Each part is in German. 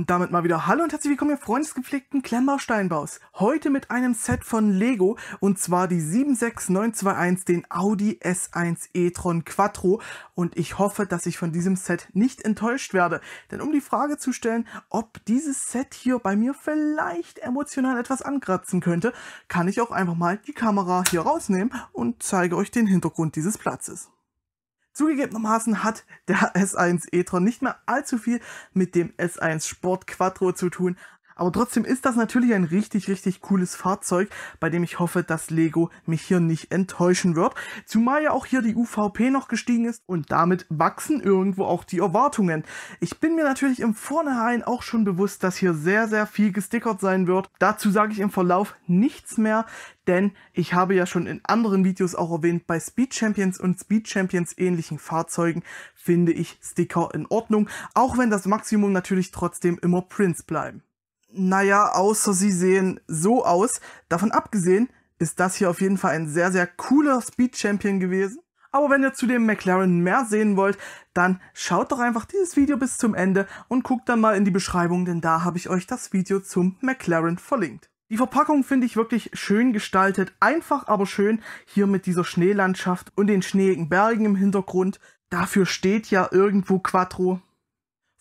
Und damit mal wieder Hallo und herzlich willkommen, ihr Freunde des gepflegten Klemmbausteinbaus. Heute mit einem Set von Lego und zwar die 76921, den Audi S1 e-tron Quattro. Und ich hoffe, dass ich von diesem Set nicht enttäuscht werde. Denn um die Frage zu stellen, ob dieses Set hier bei mir vielleicht emotional etwas ankratzen könnte, kann ich auch einfach mal die Kamera hier rausnehmen und zeige euch den Hintergrund dieses Platzes. Zugegebenermaßen hat der S1 e-tron nicht mehr allzu viel mit dem S1 Sport Quattro zu tun, aber trotzdem ist das natürlich ein richtig, richtig cooles Fahrzeug, bei dem ich hoffe, dass Lego mich hier nicht enttäuschen wird. Zumal ja auch hier die UVP noch gestiegen ist und damit wachsen irgendwo auch die Erwartungen. Ich bin mir natürlich im Vornherein auch schon bewusst, dass hier sehr, sehr viel gestickert sein wird. Dazu sage ich im Verlauf nichts mehr, denn ich habe ja schon in anderen Videos auch erwähnt, bei Speed Champions und Speed Champions ähnlichen Fahrzeugen finde ich Sticker in Ordnung, auch wenn das Maximum natürlich trotzdem immer Prints bleiben naja, außer sie sehen so aus. Davon abgesehen ist das hier auf jeden Fall ein sehr, sehr cooler Speed Champion gewesen. Aber wenn ihr zu dem McLaren mehr sehen wollt, dann schaut doch einfach dieses Video bis zum Ende und guckt dann mal in die Beschreibung, denn da habe ich euch das Video zum McLaren verlinkt. Die Verpackung finde ich wirklich schön gestaltet, einfach aber schön, hier mit dieser Schneelandschaft und den schneeigen Bergen im Hintergrund. Dafür steht ja irgendwo Quattro.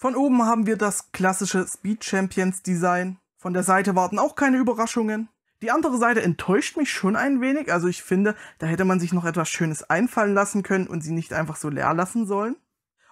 Von oben haben wir das klassische Speed Champions Design. Von der Seite warten auch keine Überraschungen. Die andere Seite enttäuscht mich schon ein wenig, also ich finde, da hätte man sich noch etwas Schönes einfallen lassen können und sie nicht einfach so leer lassen sollen.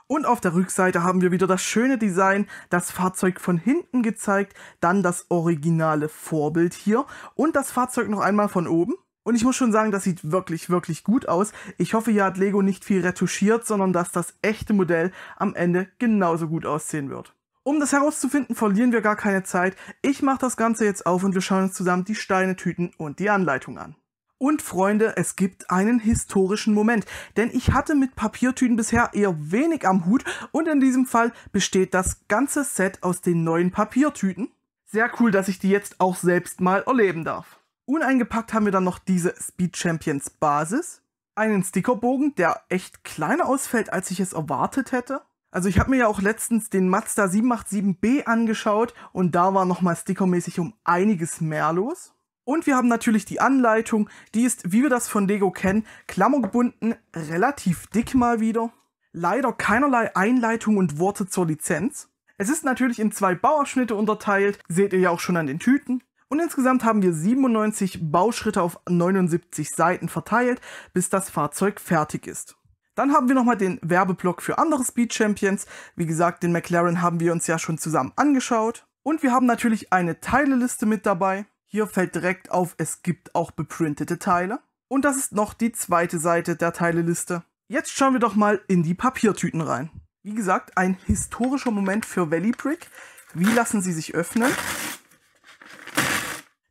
Und auf der Rückseite haben wir wieder das schöne Design, das Fahrzeug von hinten gezeigt, dann das originale Vorbild hier und das Fahrzeug noch einmal von oben. Und ich muss schon sagen, das sieht wirklich, wirklich gut aus. Ich hoffe, hier hat Lego nicht viel retuschiert, sondern dass das echte Modell am Ende genauso gut aussehen wird. Um das herauszufinden, verlieren wir gar keine Zeit. Ich mache das Ganze jetzt auf und wir schauen uns zusammen die Steinetüten und die Anleitung an. Und Freunde, es gibt einen historischen Moment, denn ich hatte mit Papiertüten bisher eher wenig am Hut und in diesem Fall besteht das ganze Set aus den neuen Papiertüten. Sehr cool, dass ich die jetzt auch selbst mal erleben darf. Uneingepackt haben wir dann noch diese Speed Champions Basis, einen Stickerbogen, der echt kleiner ausfällt, als ich es erwartet hätte. Also ich habe mir ja auch letztens den Mazda 787B angeschaut und da war nochmal stickermäßig um einiges mehr los. Und wir haben natürlich die Anleitung, die ist, wie wir das von Lego kennen, klammergebunden, relativ dick mal wieder. Leider keinerlei Einleitung und Worte zur Lizenz. Es ist natürlich in zwei Bauabschnitte unterteilt, seht ihr ja auch schon an den Tüten. Und insgesamt haben wir 97 Bauschritte auf 79 Seiten verteilt, bis das Fahrzeug fertig ist. Dann haben wir nochmal den Werbeblock für andere Speed Champions. Wie gesagt, den McLaren haben wir uns ja schon zusammen angeschaut. Und wir haben natürlich eine Teileliste mit dabei. Hier fällt direkt auf, es gibt auch beprintete Teile. Und das ist noch die zweite Seite der Teileliste. Jetzt schauen wir doch mal in die Papiertüten rein. Wie gesagt, ein historischer Moment für Valley Brick. Wie lassen sie sich öffnen?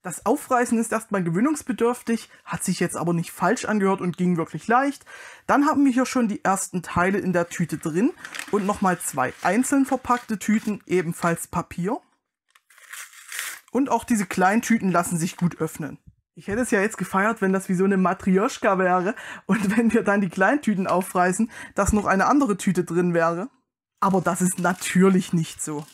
Das Aufreißen ist erstmal gewöhnungsbedürftig, hat sich jetzt aber nicht falsch angehört und ging wirklich leicht. Dann haben wir hier schon die ersten Teile in der Tüte drin und nochmal zwei einzeln verpackte Tüten, ebenfalls Papier. Und auch diese kleinen Tüten lassen sich gut öffnen. Ich hätte es ja jetzt gefeiert, wenn das wie so eine Matrioschka wäre und wenn wir dann die kleinen Tüten aufreißen, dass noch eine andere Tüte drin wäre. Aber das ist natürlich nicht so.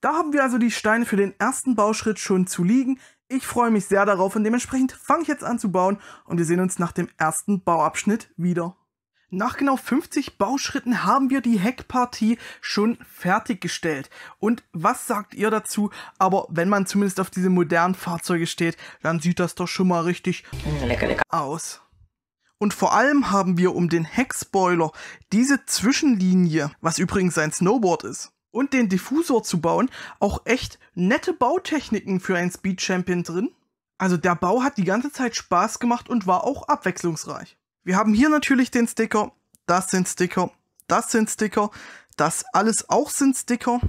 Da haben wir also die Steine für den ersten Bauschritt schon zu liegen. Ich freue mich sehr darauf und dementsprechend fange ich jetzt an zu bauen und wir sehen uns nach dem ersten Bauabschnitt wieder. Nach genau 50 Bauschritten haben wir die Heckpartie schon fertiggestellt. Und was sagt ihr dazu? Aber wenn man zumindest auf diese modernen Fahrzeuge steht, dann sieht das doch schon mal richtig lecker, lecker. aus. Und vor allem haben wir um den Heckspoiler diese Zwischenlinie, was übrigens ein Snowboard ist, und den Diffusor zu bauen, auch echt nette Bautechniken für einen Speed Champion drin. Also der Bau hat die ganze Zeit Spaß gemacht und war auch abwechslungsreich. Wir haben hier natürlich den Sticker, das sind Sticker, das sind Sticker, das alles auch sind Sticker.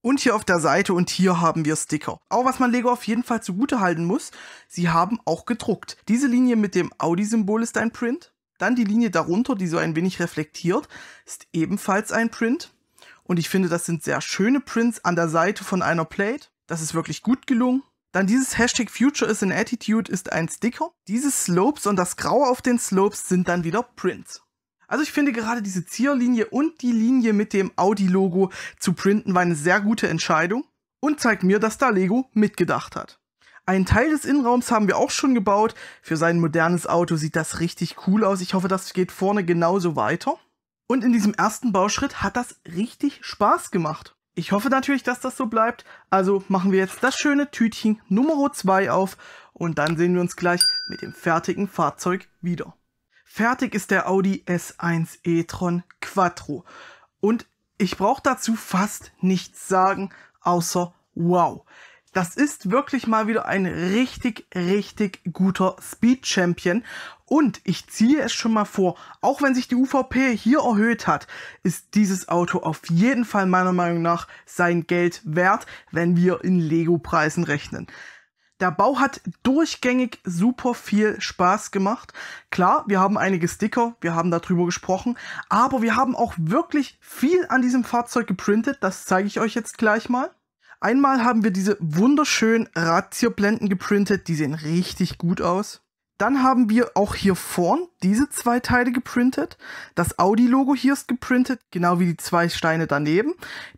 Und hier auf der Seite und hier haben wir Sticker. Auch was man Lego auf jeden Fall zugute halten muss, sie haben auch gedruckt. Diese Linie mit dem Audi-Symbol ist ein Print. Dann die Linie darunter, die so ein wenig reflektiert, ist ebenfalls ein Print. Und ich finde, das sind sehr schöne Prints an der Seite von einer Plate. Das ist wirklich gut gelungen. Dann dieses Hashtag Future is an Attitude ist ein Sticker. Diese Slopes und das Graue auf den Slopes sind dann wieder Prints. Also ich finde gerade diese Zierlinie und die Linie mit dem Audi-Logo zu printen war eine sehr gute Entscheidung und zeigt mir, dass da Lego mitgedacht hat. Einen Teil des Innenraums haben wir auch schon gebaut. Für sein modernes Auto sieht das richtig cool aus. Ich hoffe, das geht vorne genauso weiter. Und in diesem ersten Bauschritt hat das richtig Spaß gemacht. Ich hoffe natürlich, dass das so bleibt. Also machen wir jetzt das schöne Tütchen Nummer 2 auf und dann sehen wir uns gleich mit dem fertigen Fahrzeug wieder. Fertig ist der Audi S1 e-tron Quattro. Und ich brauche dazu fast nichts sagen, außer wow. Das ist wirklich mal wieder ein richtig, richtig guter Speed Champion. Und ich ziehe es schon mal vor, auch wenn sich die UVP hier erhöht hat, ist dieses Auto auf jeden Fall meiner Meinung nach sein Geld wert, wenn wir in Lego-Preisen rechnen. Der Bau hat durchgängig super viel Spaß gemacht. Klar, wir haben einige Sticker, wir haben darüber gesprochen, aber wir haben auch wirklich viel an diesem Fahrzeug geprintet, das zeige ich euch jetzt gleich mal. Einmal haben wir diese wunderschönen ratio geprintet, die sehen richtig gut aus. Dann haben wir auch hier vorn diese zwei Teile geprintet. Das Audi-Logo hier ist geprintet, genau wie die zwei Steine daneben.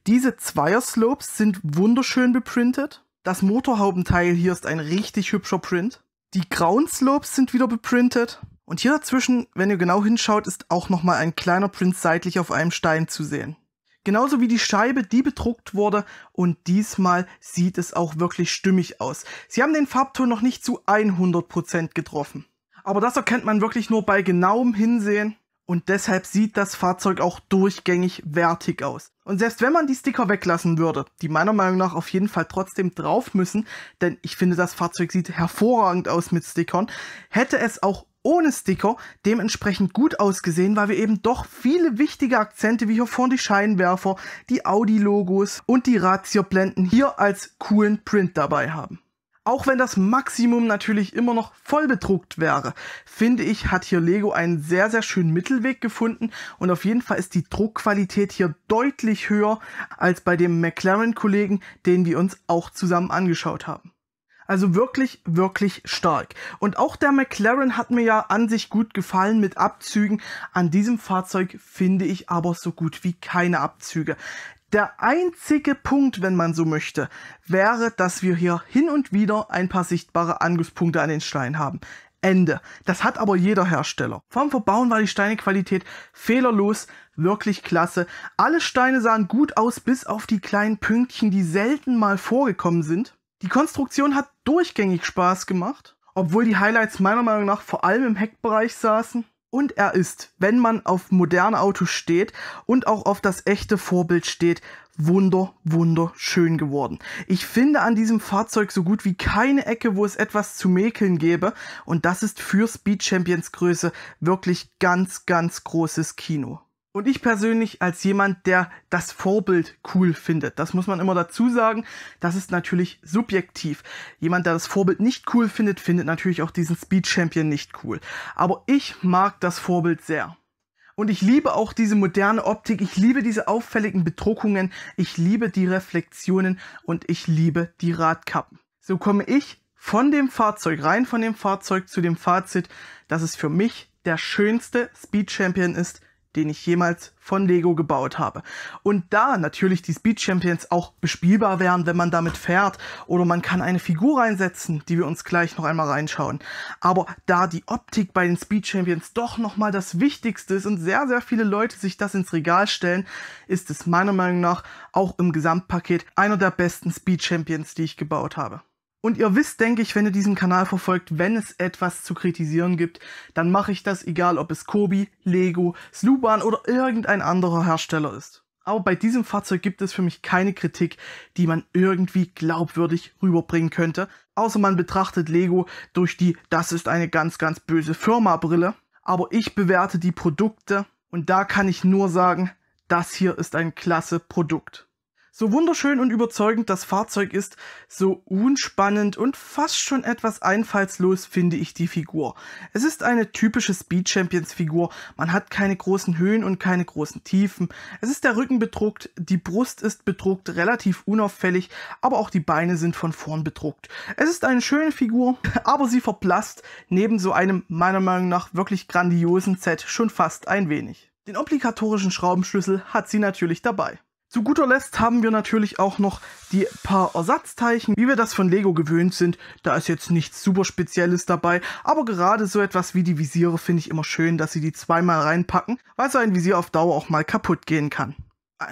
Diese Zweier-Slopes sind wunderschön beprintet. Das Motorhaubenteil hier ist ein richtig hübscher Print. Die grauen Slopes sind wieder beprintet. Und hier dazwischen, wenn ihr genau hinschaut, ist auch nochmal ein kleiner Print seitlich auf einem Stein zu sehen. Genauso wie die Scheibe, die bedruckt wurde und diesmal sieht es auch wirklich stimmig aus. Sie haben den Farbton noch nicht zu 100% getroffen. Aber das erkennt man wirklich nur bei genauem Hinsehen und deshalb sieht das Fahrzeug auch durchgängig wertig aus. Und selbst wenn man die Sticker weglassen würde, die meiner Meinung nach auf jeden Fall trotzdem drauf müssen, denn ich finde das Fahrzeug sieht hervorragend aus mit Stickern, hätte es auch ohne Sticker dementsprechend gut ausgesehen, weil wir eben doch viele wichtige Akzente wie hier vorne die Scheinwerfer, die Audi-Logos und die Ratio-Blenden hier als coolen Print dabei haben. Auch wenn das Maximum natürlich immer noch voll bedruckt wäre, finde ich, hat hier Lego einen sehr, sehr schönen Mittelweg gefunden und auf jeden Fall ist die Druckqualität hier deutlich höher als bei dem McLaren-Kollegen, den wir uns auch zusammen angeschaut haben. Also wirklich, wirklich stark. Und auch der McLaren hat mir ja an sich gut gefallen mit Abzügen. An diesem Fahrzeug finde ich aber so gut wie keine Abzüge. Der einzige Punkt, wenn man so möchte, wäre, dass wir hier hin und wieder ein paar sichtbare Angriffspunkte an den Stein haben. Ende. Das hat aber jeder Hersteller. Vom Verbauen war die Steinequalität fehlerlos, wirklich klasse. Alle Steine sahen gut aus, bis auf die kleinen Pünktchen, die selten mal vorgekommen sind. Die Konstruktion hat durchgängig Spaß gemacht, obwohl die Highlights meiner Meinung nach vor allem im Heckbereich saßen. Und er ist, wenn man auf moderne Autos steht und auch auf das echte Vorbild steht, wunder, wunderschön geworden. Ich finde an diesem Fahrzeug so gut wie keine Ecke, wo es etwas zu mäkeln gäbe. Und das ist für Speed Champions Größe wirklich ganz, ganz großes Kino. Und ich persönlich als jemand, der das Vorbild cool findet, das muss man immer dazu sagen, das ist natürlich subjektiv. Jemand, der das Vorbild nicht cool findet, findet natürlich auch diesen Speed Champion nicht cool. Aber ich mag das Vorbild sehr. Und ich liebe auch diese moderne Optik, ich liebe diese auffälligen Bedruckungen, ich liebe die Reflexionen und ich liebe die Radkappen. So komme ich von dem Fahrzeug, rein von dem Fahrzeug zu dem Fazit, dass es für mich der schönste Speed Champion ist, den ich jemals von Lego gebaut habe. Und da natürlich die Speed Champions auch bespielbar wären, wenn man damit fährt, oder man kann eine Figur reinsetzen, die wir uns gleich noch einmal reinschauen. Aber da die Optik bei den Speed Champions doch nochmal das Wichtigste ist und sehr, sehr viele Leute sich das ins Regal stellen, ist es meiner Meinung nach auch im Gesamtpaket einer der besten Speed Champions, die ich gebaut habe. Und ihr wisst, denke ich, wenn ihr diesen Kanal verfolgt, wenn es etwas zu kritisieren gibt, dann mache ich das, egal ob es Kobi, Lego, Sluban oder irgendein anderer Hersteller ist. Aber bei diesem Fahrzeug gibt es für mich keine Kritik, die man irgendwie glaubwürdig rüberbringen könnte, außer man betrachtet Lego durch die Das ist eine ganz, ganz böse Firma-Brille. Aber ich bewerte die Produkte und da kann ich nur sagen, das hier ist ein klasse Produkt. So wunderschön und überzeugend das Fahrzeug ist, so unspannend und fast schon etwas einfallslos finde ich die Figur. Es ist eine typische Speed Champions Figur. Man hat keine großen Höhen und keine großen Tiefen. Es ist der Rücken bedruckt, die Brust ist bedruckt, relativ unauffällig, aber auch die Beine sind von vorn bedruckt. Es ist eine schöne Figur, aber sie verblasst neben so einem meiner Meinung nach wirklich grandiosen Set schon fast ein wenig. Den obligatorischen Schraubenschlüssel hat sie natürlich dabei. Zu guter Letzt haben wir natürlich auch noch die paar Ersatzteilchen, wie wir das von Lego gewöhnt sind. Da ist jetzt nichts super Spezielles dabei, aber gerade so etwas wie die Visiere finde ich immer schön, dass sie die zweimal reinpacken, weil so ein Visier auf Dauer auch mal kaputt gehen kann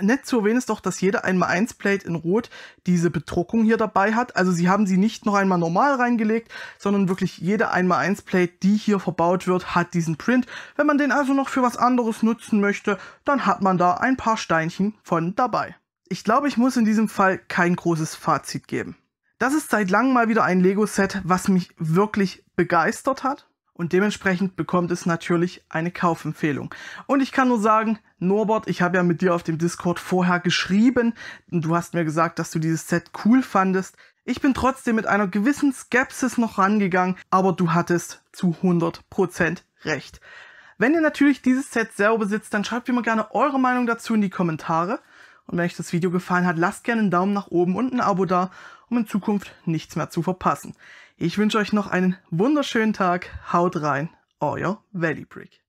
nett zu erwähnen ist doch, dass jede 1 x 1 Plate in Rot diese Bedruckung hier dabei hat. Also sie haben sie nicht noch einmal normal reingelegt, sondern wirklich jede 1 x 1 Plate, die hier verbaut wird, hat diesen Print. Wenn man den also noch für was anderes nutzen möchte, dann hat man da ein paar Steinchen von dabei. Ich glaube, ich muss in diesem Fall kein großes Fazit geben. Das ist seit langem mal wieder ein Lego-Set, was mich wirklich begeistert hat und dementsprechend bekommt es natürlich eine Kaufempfehlung. Und ich kann nur sagen, Norbert, ich habe ja mit dir auf dem Discord vorher geschrieben und du hast mir gesagt, dass du dieses Set cool fandest. Ich bin trotzdem mit einer gewissen Skepsis noch rangegangen, aber du hattest zu 100% recht. Wenn ihr natürlich dieses Set selber besitzt, dann schreibt mir mal gerne eure Meinung dazu in die Kommentare. Und wenn euch das Video gefallen hat, lasst gerne einen Daumen nach oben und ein Abo da, um in Zukunft nichts mehr zu verpassen. Ich wünsche euch noch einen wunderschönen Tag. Haut rein, euer Valley Brick.